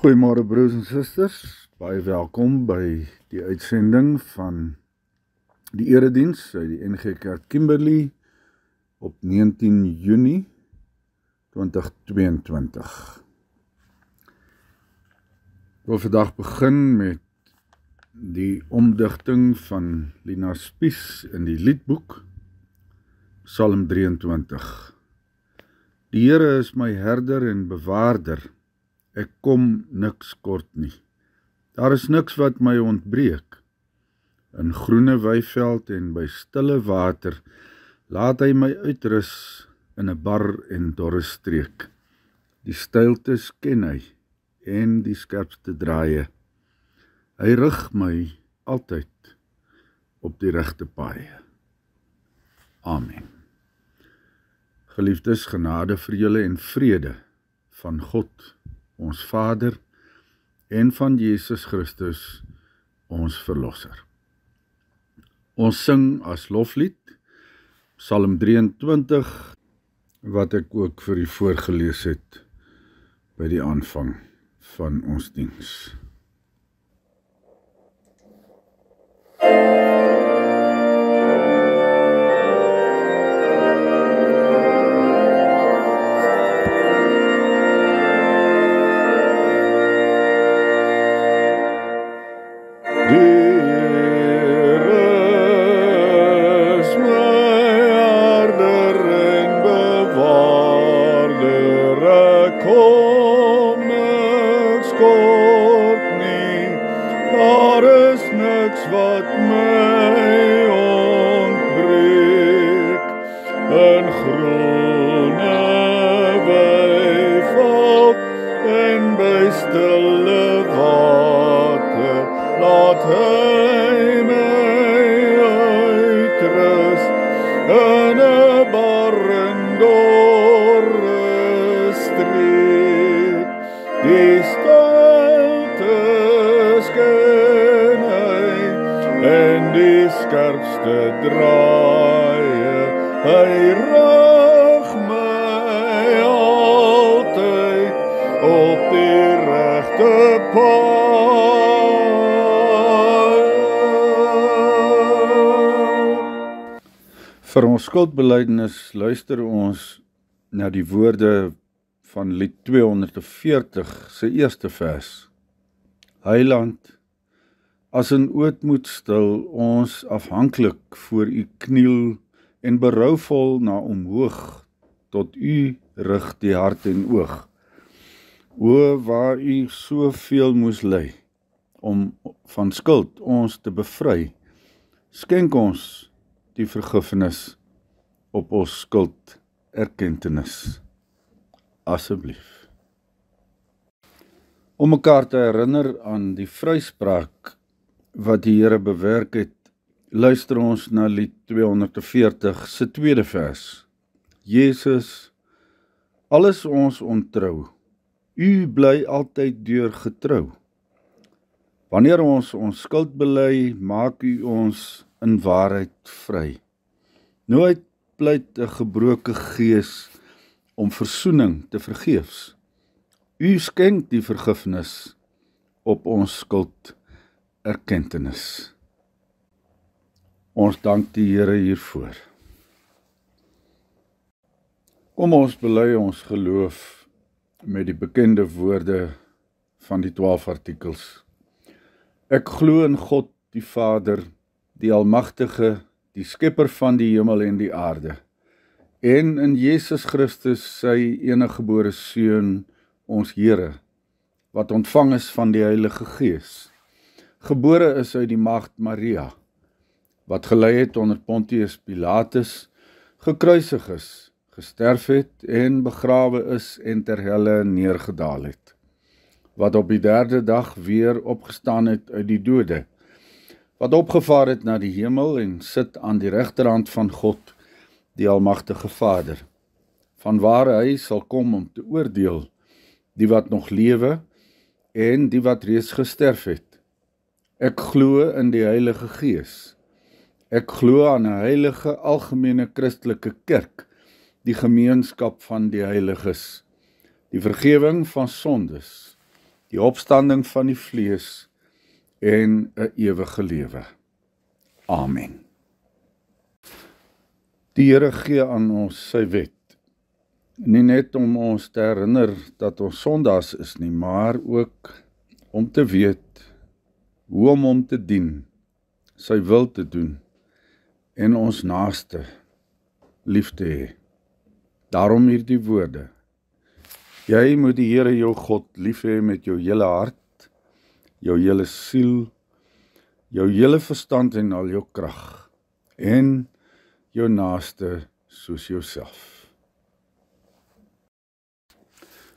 Goeiemôre broers en susters. Baie welkom by die uitsending van die erediens uit die NG Kerk Kimberley op 19 Junie 2022. Ek wil vandag begin met die omdigting van Lina Spies in die liedboek Psalm 23. Die Here is my herder en bewaarder. Ek kom niks kort nie. Daar is niks wat my ontbreek. In groene weiveld en by stille water laat hy my uitrus in 'n bar en dorre streek. Die steiltes ken hy en die skerpste draaie. Hy rig my altyd op die regte paai. Amen. Geliefdes, genade vir julle en vrede van God ons Vader en van Jesus Christus, ons verlosser. Ons sing as loflied Psalm 23 wat ek ook vir u voorgeles het by die aanvang van ons diens. Thank you. bene barrendore strid di en skarpste drag vir ons skuldbeleidenis luister ons na die woorde van Lied 240 se eerste vers. Heiland, as in ootmoed stil ons afhanklik voor U kniel en berouvol na omhoog tot U rig die hart en oog. O waar U soveel moes ly om van skuld ons te bevry. Skenk ons die vergifnis op ons skuld erkenntenis asseblief om mekaar te herinner aan die vryspraak wat die Here bewerk het luister ons na lied 240 se tweede vers Jesus alles ons ontrou u bly altyd deur getrou wanneer ons ons skuld bely maak u ons in waarheid vry. Nooit pleit 'n gebroke gees om verzoening te vergeefs. U skenk die vergifnis op ons skuld erkenntenis. Ons dank die Here hiervoor. Kom ons bely ons geloof met die bekende woorde van die 12 artikels. Ek glo in God die Vader, die Almagtige, die Skepper van die hemel en die aarde. En in Jesus Christus, sy eniggebore seun, ons Here, wat ontvang is van die Heilige Gees. Gebore is uit die maagd Maria, wat gelei het onder Pontius Pilatus, gekruisig is, gesterf het en begrawe is en ter helle neergedaal het. Wat op die 3de dag weer opgestaan het uit die dode wat opgevaar het na die hemel en sit aan die regterhand van God die almagtige Vader vanwaar hy sal kom om te oordeel die wat nog lewe en die wat reeds gesterf het ek glo in die heilige gees ek glo aan 'n heilige algemene christelike kerk die gemeenskap van die heiliges die vergewing van sondes die opstanding van die vlees en 'n ewige lewe. Amen. Die Here gee aan ons sy wet. Nie net om ons te herinner dat ons sondaars is nie, maar ook om te weet hoe om hom te dien, sy wil te doen en ons naaste lief te hê. Daarom hierdie woorde. Jy moet die Here jou God lief hê met jou hele hart, jou hele siel, jou hele verstand en al jou krag en jou naaste soos jouself.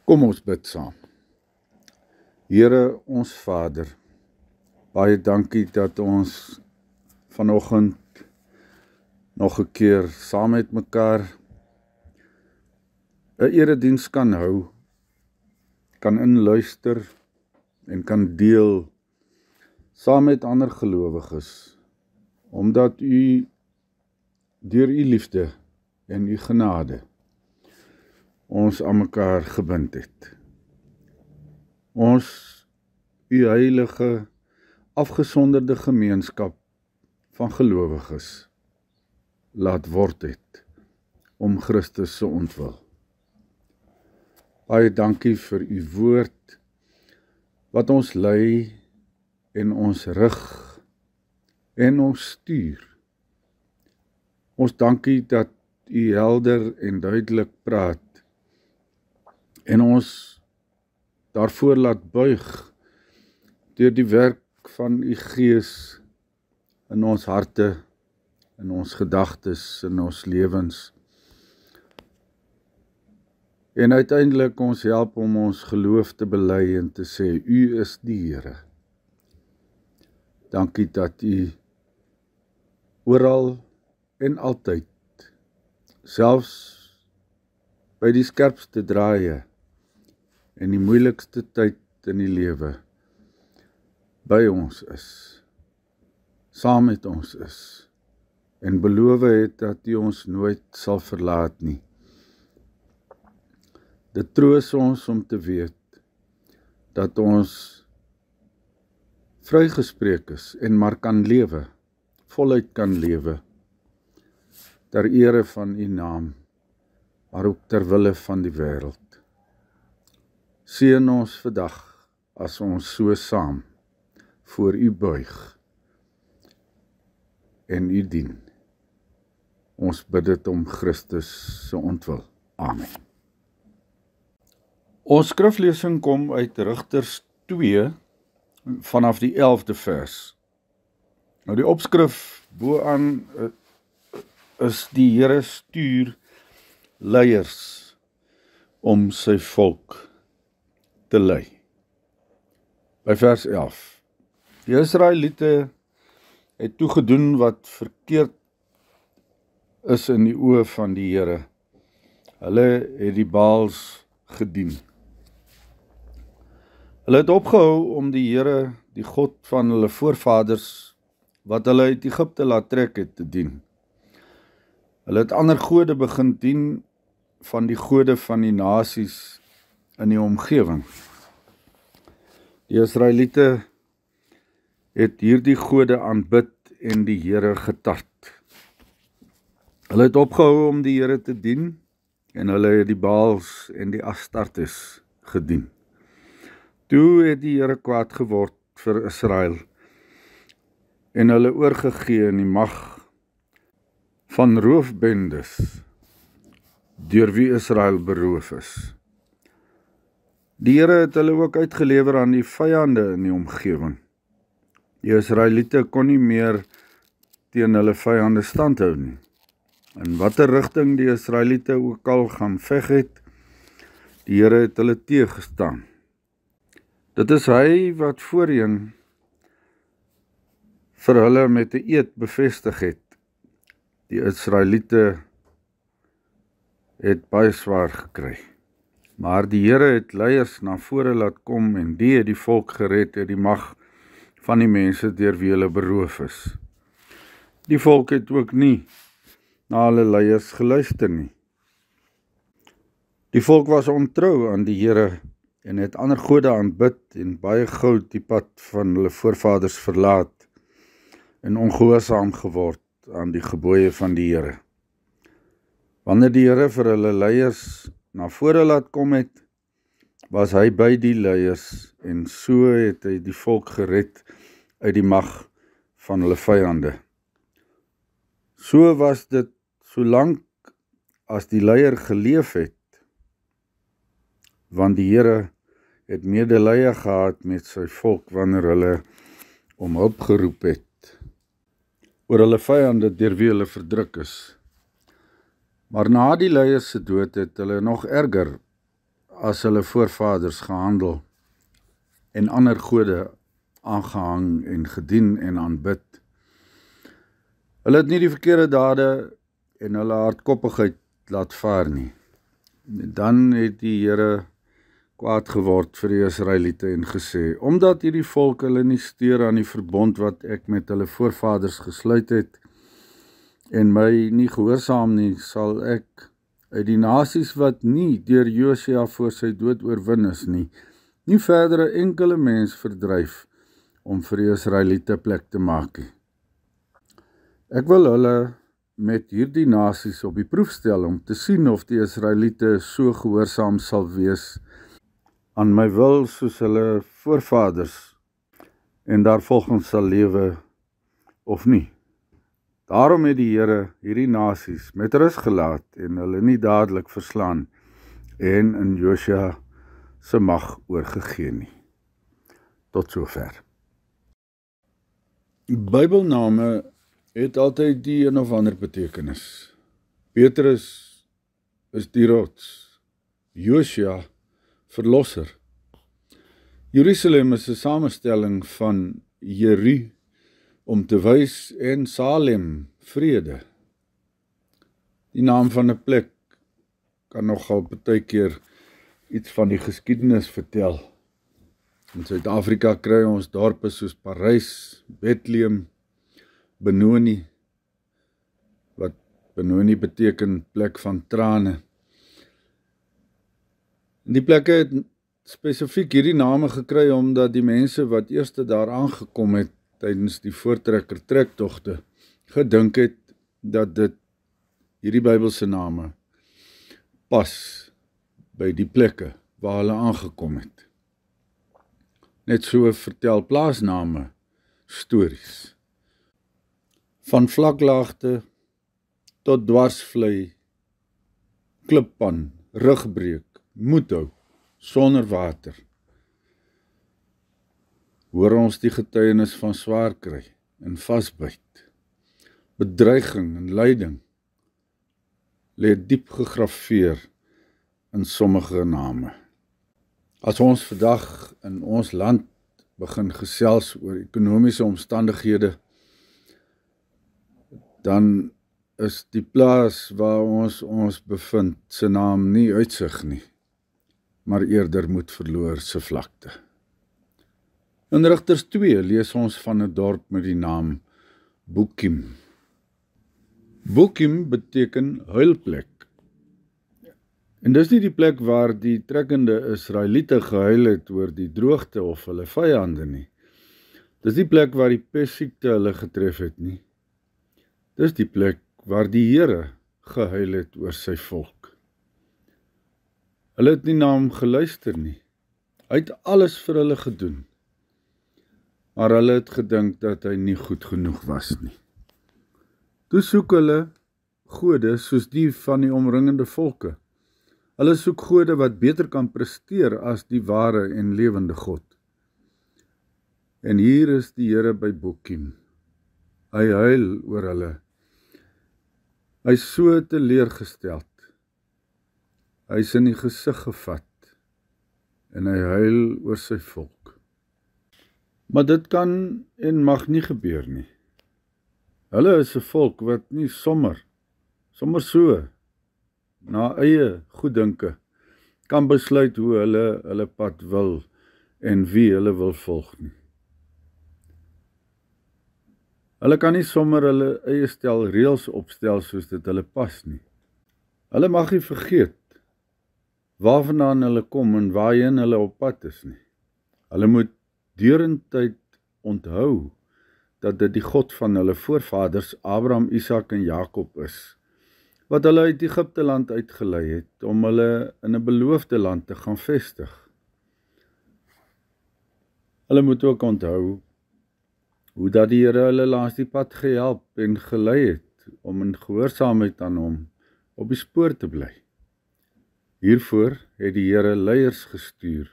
Kom ons bid saam. Here ons Vader, baie dankie dat ons vanoggend nog 'n keer saam met mekaar 'n erediens kan hou kan inluister en kan deel saam met ander gelowiges omdat u deur u liefde en u genade ons aan mekaar gebind het. Ons u heilige afgesonderde gemeenskap van gelowiges laat word het om Christus se ontwil. Baie dankie vir u woord wat ons lei en ons rig en ons stuur. Ons dankie dat U helder en duidelik praat en ons daarvoor laat buig deur die werk van U Gees in ons harte, in ons gedagtes, in ons lewens. En uiteindelik ons help om ons geloof te bely en te sê U is die Here. Dankie dat U oral en altyd selfs by die skerpste draaie en die moeilikste tyd in die lewe by ons is saam met ons is en beloof het dat U ons nooit sal verlaat nie. Dit troos ons om te weet dat ons vrygespreek is en maar kan lewe, voluit kan lewe ter ere van u naam, maar ook ter wille van die wêreld. Seën ons vandag as ons so saam voor u buig en u dien. Ons bid dit om Christus se ontwil. Amen. Ons skriflesing kom uit Rigters 2 vanaf die 11de vers. Nou die opskrif bo-aan eh, is die Here stuur leiers om sy volk te lei. By vers 11. Die Israeliete het toegedoen wat verkeerd is in die oë van die Here. Hulle het die Baals gedien. Hulle het opgehou om die Here, die God van hulle voorvaders wat hulle uit Egipte laat trek het te dien. Hulle het ander gode begin dien van die gode van die nasies in die omgewing. Die Israeliete het hierdie gode aanbid en die Here getart. Hulle het opgehou om die Here te dien en hulle het die Baals en die Astartes gedien. Toe het die Here kwaad geword vir Israel en hulle oorgegee in die mag van roofbendes deur wie Israel beroof is. Die Here het hulle ook uitgelewer aan die vyande in die omgewing. Die Israeliete kon nie meer teen hulle vyande standhou nie. In watter rigting die Israeliete ook al gaan veg het, die Here het hulle teëgestaan. Dit is hy wat voorheen vir hulle met 'n eed bevestig het. Die Israeliete het baie swaar gekry. Maar die Here het leiers na vore laat kom en die het die volk gered uit die mag van die mense deur wie hulle beroof is. Die volk het ook nie na hulle leiers geluister nie. Die volk was ontrou aan die Here en het ander gode aanbid en baie goud die pad van hulle voorvaders verlaat en ongehoorsaam geword aan die gebooie van die Here. Wanneer die Here vir hulle leiers na vore laat kom het, was hy by die leiers en so het hy die volk gered uit die mag van hulle vyande. So was dit solank as die leier geleef het want die Here het medelee gehad met sy volk wanneer hulle om hulp geroep het oor hulle vyande deur wie hulle verdruk is. Maar na die leiers se dood het hulle nog erger as hulle voorvaders gehandel en ander gode aangehang en gedien en aanbid. Hulle het nie die verkeerde dade en hulle hardkoppigheid laat vaar nie. Dan het die Here kwaad geword vir die Israeliete en gesê: "Omdat hierdie volk hulle nie steur aan die verbond wat ek met hulle voorvaders gesluit het en my nie gehoorsaam nie, sal ek uit die nasies wat nie deur Josia voor sy dood oorwin is nie, nie verdere enkele mens verdryf om vir die Israeliete plek te maak nie. Ek wil hulle met hierdie nasies op die proef stel om te sien of die Israeliete so gehoorsaam sal wees." aan my wil soos hulle voorvaders en daarvolgens sal lewe of nie. Daarom het die Here hierdie nasies met rus gelaat en hulle nie dadelik verslaan en in Josia se mag oorgegee nie. Tot sover. Die Bybelname het altyd die een of ander betekenis. Petrus is die rots. Josia verlosser. Jerusalem is 'n samestelling van Jeru om te wys en Salem vrede. Die naam van 'n plek kan nogal baie keer iets van die geskiedenis vertel. In Suid-Afrika kry ons dorpe soos Parys, Bethlehem, Benoni wat Benoni beteken plek van trane. Die plekke het spesifiek hierdie name gekry omdat die mense wat eerste daar aangekom het tydens die voortrekker trektogte gedink het dat dit hierdie Bybelse name pas by die plekke waar hulle aangekom het. Net so vertel plaasname stories van vlaklaagte tot dwarsvlei klippan rugbreuk moet hou sonder water. Hoor ons die getuienis van swaar kry en vasbyt. Bedreiging en lyding lê diep gegraveer in sommige name. As ons vandag in ons land begin gesels oor ekonomiese omstandighede dan is die plaas waar ons ons bevind se naam nie uitsig nie maar eerder moet verloor se vlakte. In Rigters 2 lees ons van 'n dorp met die naam Bukim. Bukim beteken huilplek. En dis nie die plek waar die trekkende Israeliete gehuil het oor die droogte of hulle vyande nie. Dis die plek waar die pestsiekte hulle getref het nie. Dis die plek waar die Here gehuil het oor sy volk. Hulle het nie na hom geluister nie. Hy het alles vir hulle gedoen. Maar hulle het gedink dat hy nie goed genoeg was nie. Toe soek hulle gode soos die van die omringende volke. Hulle soek gode wat beter kan presteer as die ware en lewende God. En hier is die Here by Bokiem. Hy huil oor hulle. Hy is so teleurgesteld. Hy is in die gesig gevat en hy huil oor sy volk. Maar dit kan en mag nie gebeur nie. Hulle is 'n volk wat nie sommer sommer so na eie goeddinke kan besluit hoe hulle hulle pad wil en wie hulle wil volg nie. Hulle kan nie sommer hulle eie stel reëls opstel soos dit hulle pas nie. Hulle mag nie vergeet waarvandaan hulle kom en waarheen hulle op pad is nie. Hulle moet deurentyd onthou dat dit die God van hulle voorvaders Abraham, Isak en Jakob is wat hulle uit Egipte land uitgelei het om hulle in 'n beloofde land te gaan vestig. Hulle moet ook onthou hoe dat die Here hulle langs die pad gehelp en gelei het om in gehoorsaamheid aan hom op die spoor te bly. Hiervoor het die Here leiers gestuur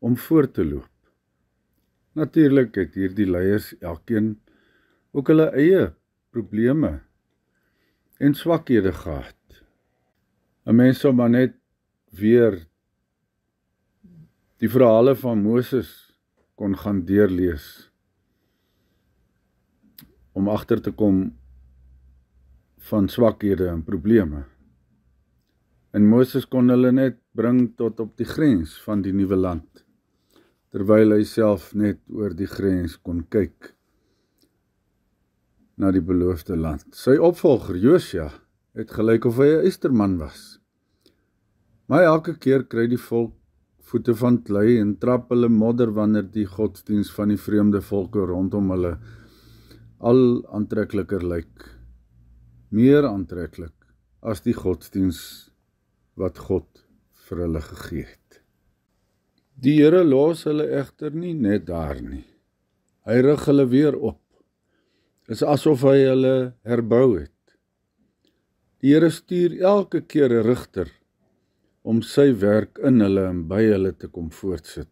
om voor te loop. Natuurlik het hierdie leiers elkeen ook hulle eie probleme en swakhede gehad. 'n Mens sou maar net weer die verhale van Moses kon gaan deurlees om agter te kom van swakhede en probleme. En Moses kon hulle net bring tot op die grens van die nuwe land terwyl hy self net oor die grens kon kyk na die beloofde land. Sy opvolger Josia het gelyk of hy 'n eisterman was. Maar elke keer kry die volk voete van klei en trap hulle modder wanneer die godsdiens van die vreemde volke rondom hulle al aantrekliker lyk. Meer aantreklik as die godsdiens wat God vir hulle gegee het. Die Here los hulle egter nie net daar nie. Hy rig hulle weer op. Dit is asof hy hulle herbou het. Die Here stuur elke keer 'n rigter om sy werk in hulle en by hulle te kom voortsit.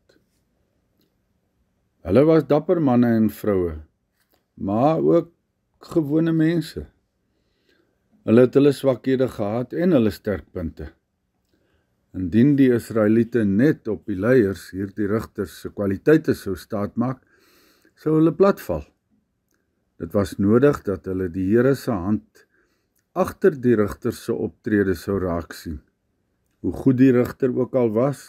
Hulle was dapper manne en vroue, maar ook gewone mense. Hulle het hulle swakhede gehad en hulle sterkpunte. Indien die Israeliete net op die leiers, hierdie rigters se kwaliteite sou staatmaak, sou hulle platval. Dit was nodig dat hulle die Here se hand agter die rigters se optrede sou raak sien. Hoe goed die rigter ook al was,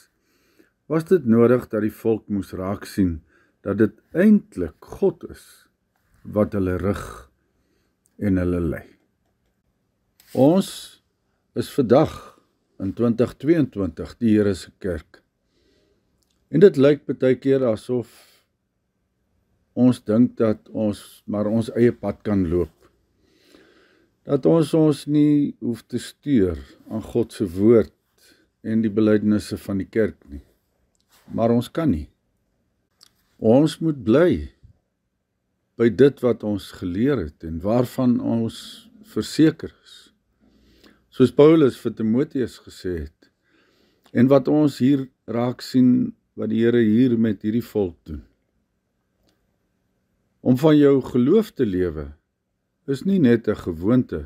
was dit nodig dat die volk moes raak sien dat dit eintlik God is wat hulle rig en hulle lei. Ons is vandag in 2022 die Here se kerk. En dit lyk baie keer asof ons dink dat ons maar ons eie pad kan loop. Dat ons ons nie hoef te steur aan God se woord en die belydenisse van die kerk nie. Maar ons kan nie. Ons moet bly by dit wat ons geleer het en waarvan ons verseker is soos Paulus vir Timoteus gesê het. En wat ons hier raak sien wat die Here hier met hierdie volk doen. Om van jou geloof te lewe is nie net 'n gewoonte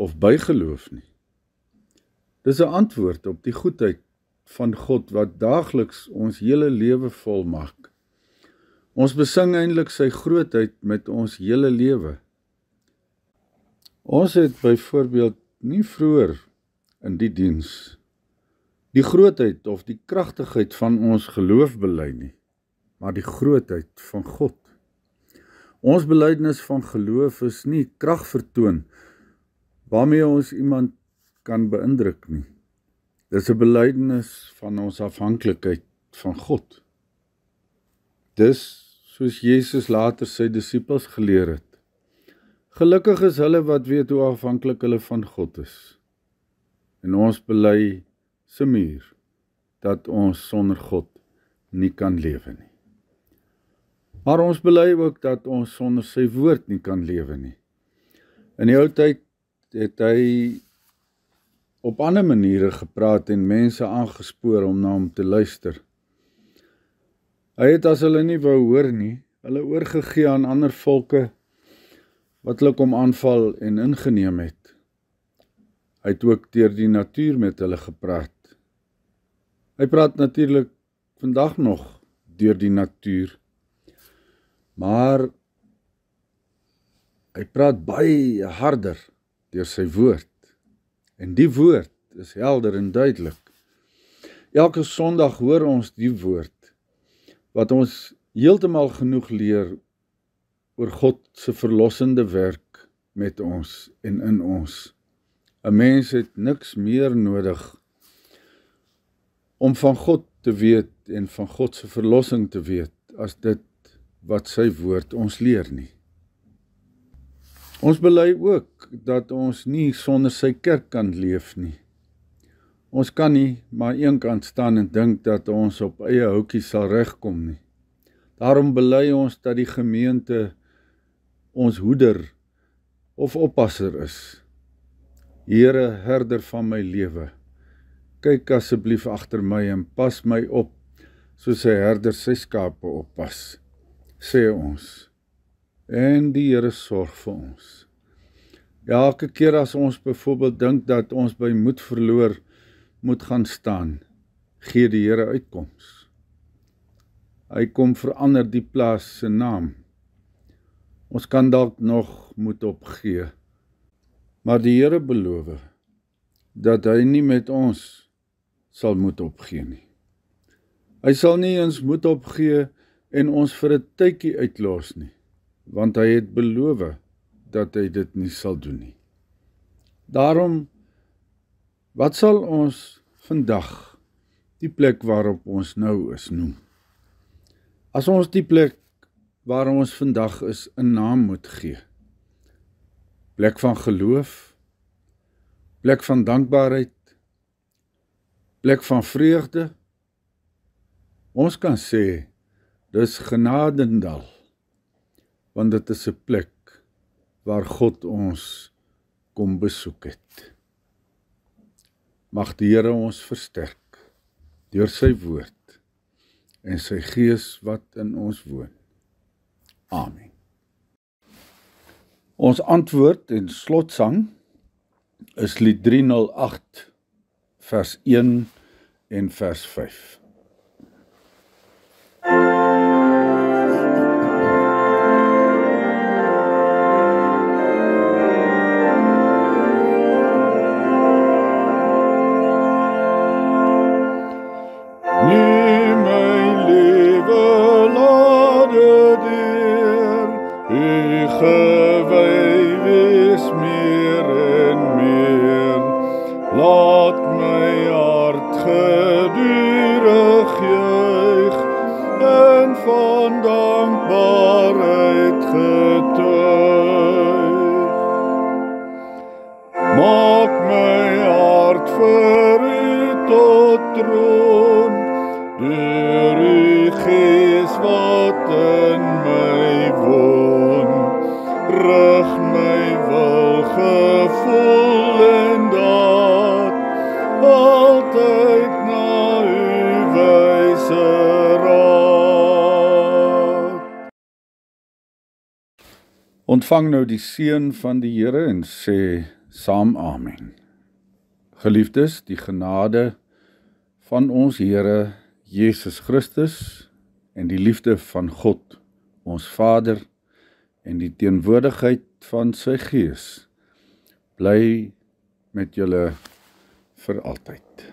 of bygeloof nie. Dis 'n antwoord op die goedheid van God wat daagliks ons hele lewe volmaak. Ons besing eintlik sy grootheid met ons hele lewe. Ons het byvoorbeeld nie vroeër in die diens die grootheid of die kragtigheid van ons geloof bely nie, maar die grootheid van God. Ons belydenis van geloof is nie krag vertoon waarmee ons iemand kan beïndruk nie. Dis 'n belydenis van ons afhanklikheid van God. Dis soos Jesus later sy disippels geleer het. Gelukkig is hulle wat weet hoe afhanklik hulle van God is. En ons bely se muur dat ons sonder God nie kan lewe nie. Maar ons bely ook dat ons sonder sy woord nie kan lewe nie. In die ou tyd het hy op ander maniere gepraat en mense aangespoor om na hom te luister. Hy het as hulle nie wou hoor nie, hulle oorgegee aan ander volke wat hulle kom aanval en ingeneem het. Hy het ook deur die natuur met hulle gepraat. Hy praat natuurlik vandag nog deur die natuur. Maar hy praat baie harder deur sy woord. En die woord is helder en duidelik. Elke Sondag hoor ons die woord wat ons heeltemal genoeg leer oor God se verlossende werk met ons en in ons. 'n Mens het niks meer nodig om van God te weet en van God se verlossing te weet as dit wat sy woord ons leer nie. Ons bely ook dat ons nie sonder sy kerk kan leef nie. Ons kan nie maar eenkant staan en dink dat ons op eie houtjie sal regkom nie. Daarom bely ons dat die gemeente ons hoeder of oppasser is. Here, herder van my lewe, kyk asseblief agter my en pas my op soos 'n herder sy skape oppas, sê ons. En die Here sorg vir ons. Elke keer as ons byvoorbeeld dink dat ons by moed verloor moet gaan staan, gee die Here uitkoms. Hy kom verander die plaas se naam Ons kan dalk nog moet opgee. Maar die Here beloof dat hy nie met ons sal moet opgee nie. Hy sal nie ons moet opgee en ons vir 'n tydjie uitlos nie, want hy het beloof dat hy dit nie sal doen nie. Daarom wat sal ons vandag die plek waarop ons nou is noem? As ons die plek waar ons vandag is 'n naam moet gee. Plek van geloof, plek van dankbaarheid, plek van vreugde. Ons kan sê dis genadendal want dit is 'n plek waar God ons kom besoek het. Mag die Here ons versterk deur sy woord en sy gees wat in ons woon. Amen. Ons antwoord en slotsang is lied 308 vers 1 en vers 5. Heer, u gees wat in my woon, rug my wil gevoel en daad, altyd na u wijse raad. Ontvang nou die Seen van die Heere en sê saam Amen. Geliefdes, die genade van ons Heere, Jesus Christus en die liefde van God, ons Vader en die teenwoordigheid van sy Gees bly met julle vir altyd.